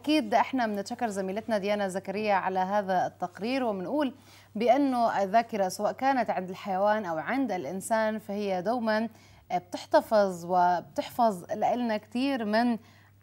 اكيد احنا بنتشكر زميلتنا ديانا زكريا على هذا التقرير وبنقول بأنه الذاكرة سواء كانت عند الحيوان أو عند الإنسان فهي دوما بتحتفظ وبتحفظ لنا كثير من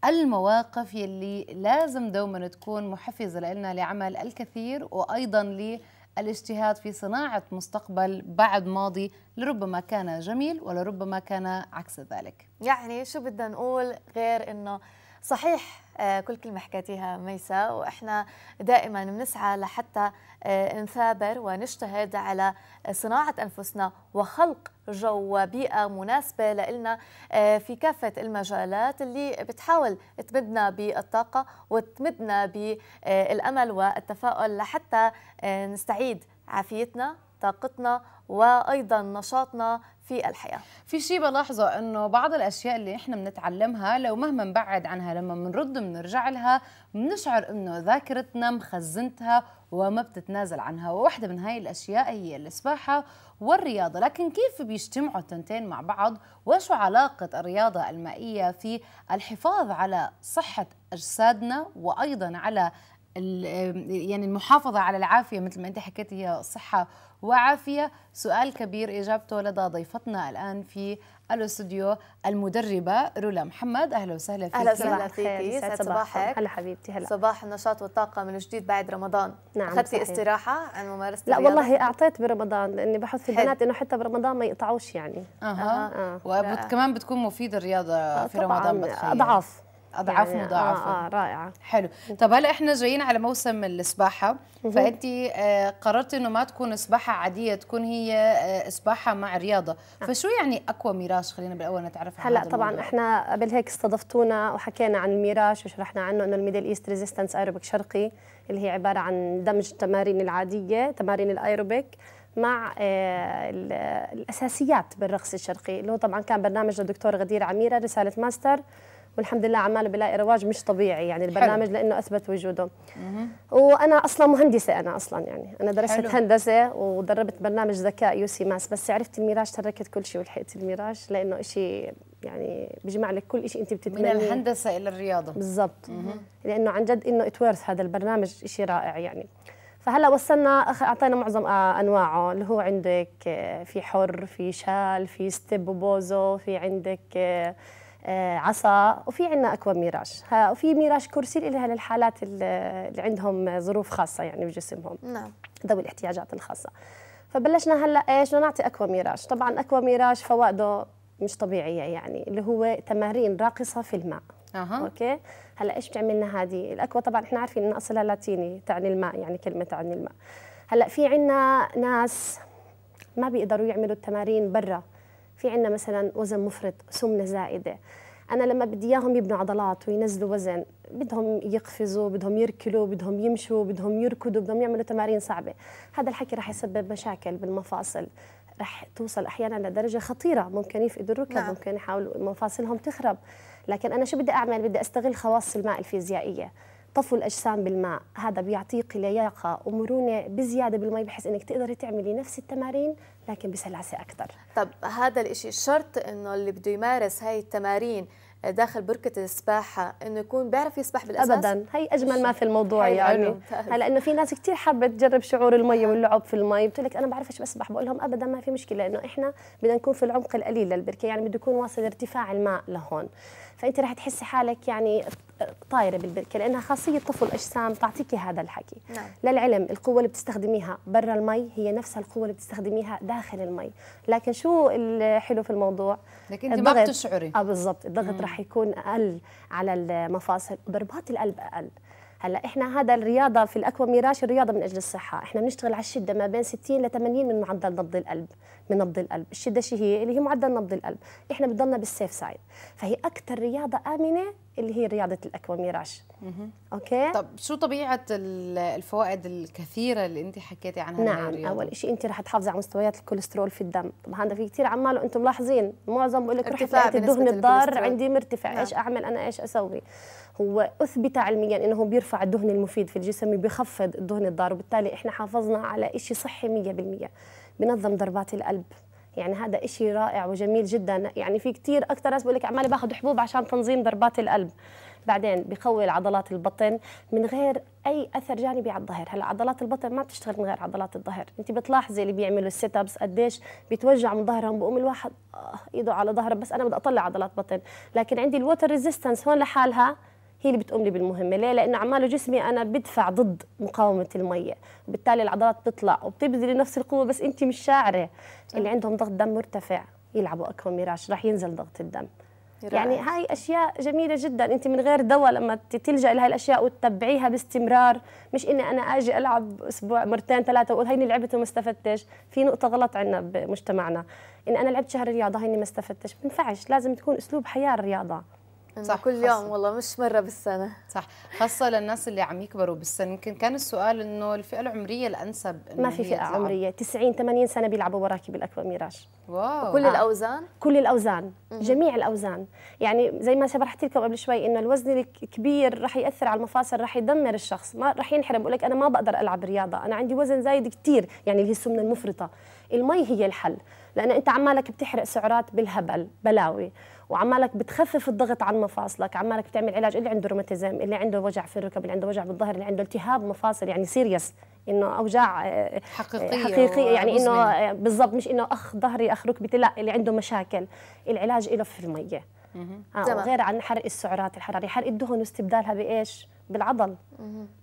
المواقف يلي لازم دوما تكون محفزة لنا لعمل الكثير وأيضا للاجتهاد في صناعة مستقبل بعد ماضي لربما كان جميل ولربما كان عكس ذلك يعني شو بدنا نقول غير أنه صحيح آه، كل كلمة حكيتيها ميساء وإحنا دائما بنسعى لحتى آه، نثابر ونجتهد على صناعة أنفسنا وخلق جو وبيئة مناسبة لإلنا آه، في كافة المجالات اللي بتحاول تمدنا بالطاقة وتمدنا بالأمل والتفاؤل لحتى نستعيد عافيتنا طاقتنا وايضا نشاطنا في الحياه في شيء بلاحظه انه بعض الاشياء اللي نحن بنتعلمها لو مهما نبعد عنها لما بنرد بنرجع لها بنشعر انه ذاكرتنا مخزنتها وما بتتنازل عنها وواحدة من هاي الأشياء هي السباحة والرياضة لكن كيف بيجتمعوا التنتين مع بعض وشو علاقة الرياضة المائية في الحفاظ على صحة أجسادنا وأيضا على يعني المحافظة على العافية مثل ما أنت حكيت هي صحة وعافية سؤال كبير إجابته لدى ضيفتنا الآن في الاستوديو المدربة رولا محمد أهلا وسهلا فيك أهلا وسهلا فيك صباحك هلا حبيبتي هلا صباح النشاط والطاقة من جديد بعد رمضان نعم أخذتي استراحة عن ممارسة لا الرياضة. والله أعطيت برمضان لأني بحث البنات إنه حتى برمضان ما يقطعوش يعني أها آه. آه. وكمان بتكون مفيدة الرياضة في رمضان بتخيل أضعاف اضعاف يعني آه، مضاعفه آه, آه رائعه حلو طب هلا احنا جايين على موسم السباحه فانت آه، قررت انه ما تكون سباحه عاديه تكون هي آه، سباحه مع رياضه فشو يعني اقوى ميراج خلينا بالاول نتعرف على هلا طبعا الموضوع. احنا قبل هيك استضفتونا وحكينا عن الميراج وشرحنا عنه انه الميدل ايست ريزيستنس ايروبيك شرقي اللي هي عباره عن دمج التمارين العاديه تمارين الايروبيك مع الاساسيات بالرقص الشرقي اللي هو طبعا كان برنامج للدكتور غدير عميره رساله ماستر والحمد لله عماله بلاقي رواج مش طبيعي يعني البرنامج حلو. لانه اثبت وجوده وانا اصلا مهندسه انا اصلا يعني انا درست حلو. هندسه ودربت برنامج ذكاء يو سي ماس بس عرفت الميراج تركت كل شيء ولحقت الميراج لانه شيء يعني بيجمع لك كل شيء انت بتتمنيه من الهندسه الى الرياضه بالضبط لانه عن جد انه اتورث هذا البرنامج شيء رائع يعني فهلا وصلنا اعطينا معظم آه، انواعه اللي هو عندك آه، في حر في شال في ستيب وبوزو في عندك آه، آه، عصا وفي عندنا اكوا ميراج وفي ميراج كرسي لها للحالات اللي عندهم ظروف خاصه يعني بجسمهم نعم ذوي الاحتياجات الخاصه فبلشنا هلا ايش نعطي اكوا ميراج طبعا اكوا ميراج فوائده مش طبيعيه يعني اللي هو تمارين راقصه في الماء أه. اوكي هلا ايش بتعملنا هذه الاكوا طبعا احنا عارفين ان اصلها لاتيني تعني الماء يعني كلمه تعني الماء هلا في عندنا ناس ما بيقدروا يعملوا التمارين برا في عندنا مثلا وزن مفرط سمنه زائده انا لما بدي اياهم يبنوا عضلات وينزلوا وزن بدهم يقفزوا بدهم يركلوا بدهم يمشوا بدهم يركضوا بدهم يعملوا تمارين صعبه هذا الحكي راح يسبب مشاكل بالمفاصل رح توصل احيانا لدرجه خطيره ممكن يفقدوا الركب نعم. ممكن يحاولوا مفاصلهم تخرب لكن انا شو بدي اعمل بدي استغل خواص الماء الفيزيائيه طفو الاجسام بالماء هذا بيعطيك لياقه ومرونه بزياده بالمي بحيث انك تقدري تعملي نفس التمارين لكن بسلاسه اكثر طب هذا الشيء شرط انه اللي بده يمارس هاي التمارين داخل بركة السباحة انه يكون بيعرف يسبح بالاساس ابدا هي اجمل ما في الموضوع يعني هلا انه في ناس كثير حابة تجرب شعور المي واللعب في المي بتقول لك انا بعرفش بسبح بقول لهم ابدا ما في مشكلة لانه احنا بدنا نكون في العمق القليل للبركة يعني بده يكون واصل ارتفاع الماء لهون فانت راح تحسي حالك يعني طايره بالبركه لانها خاصيه طفل اجسام تعطيكي هذا الحكي نعم. للعلم القوه اللي بتستخدميها برا المي هي نفسها القوه اللي بتستخدميها داخل المي لكن شو الحلو في الموضوع لكن انت ما بتشعري اه بالضبط الضغط راح يكون اقل على المفاصل ضربات القلب اقل هلا احنا هذا الرياضه في الاكوا ميراش الرياضه من اجل الصحه احنا بنشتغل على الشده ما بين 60 ل 80 من معدل نبض القلب من نبض القلب الشده شو هي اللي هي معدل نبض القلب احنا بضلنا بالسيف سايد فهي اكثر رياضه امنه اللي هي رياضه الاكواميراج اوكي طب شو طبيعه الفوائد الكثيره اللي انت حكيتي عنها نعم اول شيء انت رح تحافظي على مستويات الكوليسترول في الدم طبعا هذا في كثير عمال انتم ملاحظين معظم بقول لك رحت الدهن الضار عندي مرتفع نعم. ايش اعمل انا ايش اسوي هو اثبت علميا انه بيرفع الدهن المفيد في الجسم وبيخفض الدهن الضار وبالتالي احنا حافظنا على شيء صحي 100% بنظم ضربات القلب يعني هذا إشي رائع وجميل جدا يعني في كثير أكثر ناس بقول لك عمالي باخذ حبوب عشان تنظيم ضربات القلب بعدين بقوي عضلات البطن من غير اي اثر جانبي على الظهر هلا عضلات البطن ما بتشتغل من غير عضلات الظهر انت بتلاحظي اللي بيعملوا السيت ابس قديش بيتوجعوا من ظهرهم بقوم الواحد آه، ايده على ظهره بس انا بدي اطلع عضلات بطن لكن عندي الووتر ريزيستنس هون لحالها هي اللي بتقوم لي بالمهمه ليه لانه عماله جسمي انا بدفع ضد مقاومه الميه بالتالي العضلات بتطلع وبتبذل نفس القوه بس انت مش شاعره صح. اللي عندهم ضغط دم مرتفع يلعبوا اكوا ميراش رح ينزل ضغط الدم رائع. يعني هاي اشياء جميله جدا انت من غير دواء لما تلجا لهي الاشياء وتتبعيها باستمرار مش اني انا اجي العب اسبوع مرتين ثلاثه واقول هيني لعبت وما استفدتش في نقطه غلط عندنا بمجتمعنا ان انا لعبت شهر رياضه هيني ما استفدتش ما لازم تكون اسلوب حياه الرياضه صح كل يوم خاصة. والله مش مره بالسنه صح خاصه للناس اللي عم يكبروا بالسن يمكن كان السؤال انه الفئه العمريه الانسب ما في فئه عمريه 90 80 سنه بيلعبوا براكب الاكوا واو كل آه. الاوزان كل الاوزان مم. جميع الاوزان يعني زي ما شرحت لكم قبل شوي انه الوزن الكبير رح ياثر على المفاصل رح يدمر الشخص ما رح ينحرم بقول لك انا ما بقدر العب رياضه انا عندي وزن زايد كثير يعني اللي هي السمنه المفرطه المي هي الحل لان انت عمالك بتحرق سعرات بالهبل بلاوي وعمالك بتخفف الضغط عن مفاصلك عمالك بتعمل علاج اللي عنده روماتيزم اللي عنده وجع في الركب اللي عنده وجع بالظهر اللي عنده التهاب مفاصل يعني سيريس انه اوجاع آه، حقيقيه حقيقيه يعني انه آه، بالضبط مش انه اخ ظهري اخ ركبتي لا اللي عنده مشاكل العلاج له في الميه آه غير عن حرق السعرات الحراريه حرق الدهن واستبدالها بايش بالعضل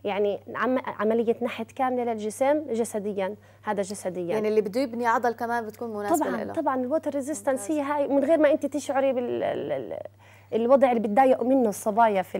يعني عمليه نحت كامله للجسم جسديا هذا جسديا يعني اللي بده يبني عضل كمان بتكون مناسبه طبعا له. طبعا الوتر ريزيستنس هي هاي من غير ما انت تشعري بال الوضع اللي بتضايقوا منه الصبايا في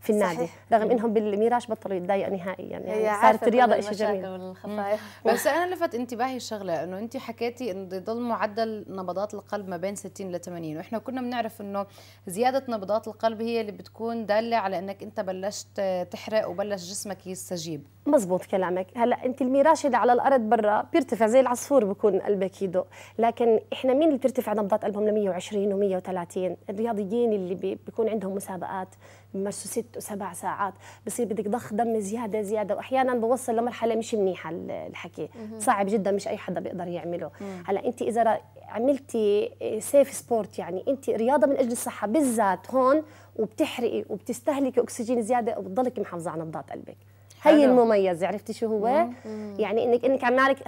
في النادي صحيح. رغم انهم بالميراش بطلوا يتضايقوا نهائيا يعني صارت الرياضه شيء جميل بس انا لفت انتباهي شغله انه انت حكيتي انه يضل معدل نبضات القلب ما بين 60 ل 80 واحنا كنا بنعرف انه زياده نبضات القلب هي اللي بتكون داله على انك انت بلشت تحرق وبلش جسمك يستجيب مزبوط كلامك هلا انت الميراش اللي على الارض برا بيرتفع زي العصفور بكون قلبك يدق لكن احنا مين اللي بترتفع نبضات قلبهم ل 120 و130 الرياضيين اللي بي بيكون عندهم مسابقات بمارسوا ست وسبع ساعات بصير بدك ضخ دم زياده زياده واحيانا بوصل لمرحله مش منيحه الحكي صعب جدا مش اي حدا بيقدر يعمله هلا انت اذا عملتي سيف سبورت يعني انت رياضه من اجل الصحه بالذات هون وبتحرقي وبتستهلكي اكسجين زياده وبتضلك محافظه على نبضات قلبك هي المميز عرفتي شو هو مم. يعني انك انك عمالك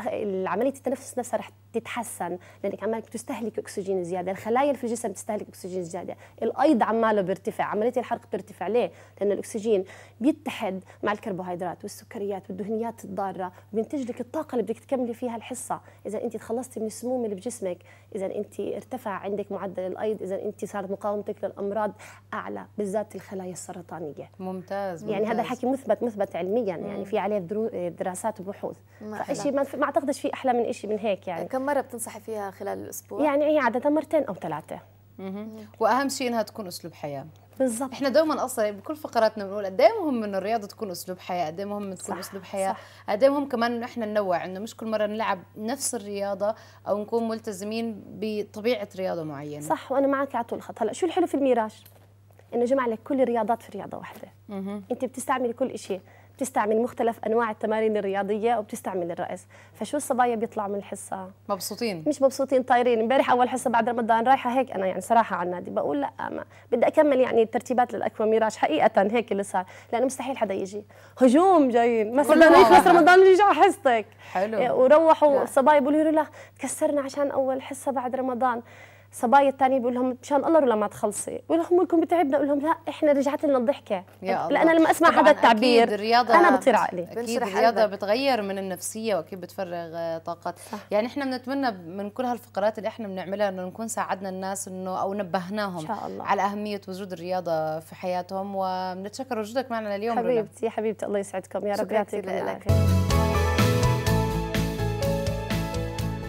عمليه التنفس نفسها رح تتحسن لانك عمالك تستهلك اكسجين زياده الخلايا اللي في الجسم تستهلك اكسجين زياده الايض عماله بيرتفع عمليه الحرق بترتفع ليه لان الاكسجين بيتحد مع الكربوهيدرات والسكريات والدهنيات الضاره بينتج لك الطاقه اللي بدك تكملي فيها الحصه اذا انت تخلصتي من السموم اللي بجسمك اذا انت ارتفع عندك معدل الايض اذا انت صارت مقاومتك للامراض اعلى بالذات الخلايا السرطانيه ممتاز, ممتاز. يعني هذا الحكي مثبت مثبت علميا علميا يعني في عليه دراسات وبحوث فشيء ما اعتقدش في احلى من شيء من هيك يعني كم مره بتنصحي فيها خلال الاسبوع يعني هي عاده مرتين او ثلاثه واهم شيء انها تكون اسلوب حياه بالضبط احنا دوما اصلا بكل فقراتنا بنقول قد ايه مهم انه الرياضه تكون اسلوب حياه قد ايه مهم تكون صح اسلوب حياه قد ايه مهم كمان انه احنا ننوع انه مش كل مره نلعب نفس الرياضه او نكون ملتزمين بطبيعه رياضه معينه صح وانا معك على طول الخط هلا شو الحلو في الميراج انه جمع لك كل الرياضات في رياضه واحده انت بتستعملي كل شيء بتستعمل مختلف انواع التمارين الرياضيه وبتستعمل الرقص فشو الصبايا بيطلعوا من الحصه مبسوطين مش مبسوطين طايرين امبارح اول حصه بعد رمضان رايحه هيك انا يعني صراحه على النادي بقول لا ما بدي اكمل يعني الترتيبات للاكوا ميراج حقيقه هيك اللي صار لانه مستحيل حدا يجي هجوم جايين مثلا يخلص رمضان بيجي على حصتك حلو وروحوا الصبايا بيقولوا لا تكسرنا عشان اول حصه بعد رمضان صبايا الثانيه بقول لهم مشان الله لما تخلصي بقول لهم لكم بتعبنا بقول لهم لا احنا رجعت لنا الضحكه لان انا لما اسمع هذا التعبير أكيد الرياضة انا بطير عقلي اكيد الرياضه بتغير من النفسيه واكيد بتفرغ آه، طاقات صح. يعني احنا بنتمنى من كل هالفقرات اللي احنا بنعملها انه نكون ساعدنا الناس انه او نبهناهم إن شاء الله. على اهميه وجود الرياضه في حياتهم وبنتشكر وجودك معنا اليوم حبيبتي رنا. حبيبتي الله يسعدكم يا رب يعطيك العافيه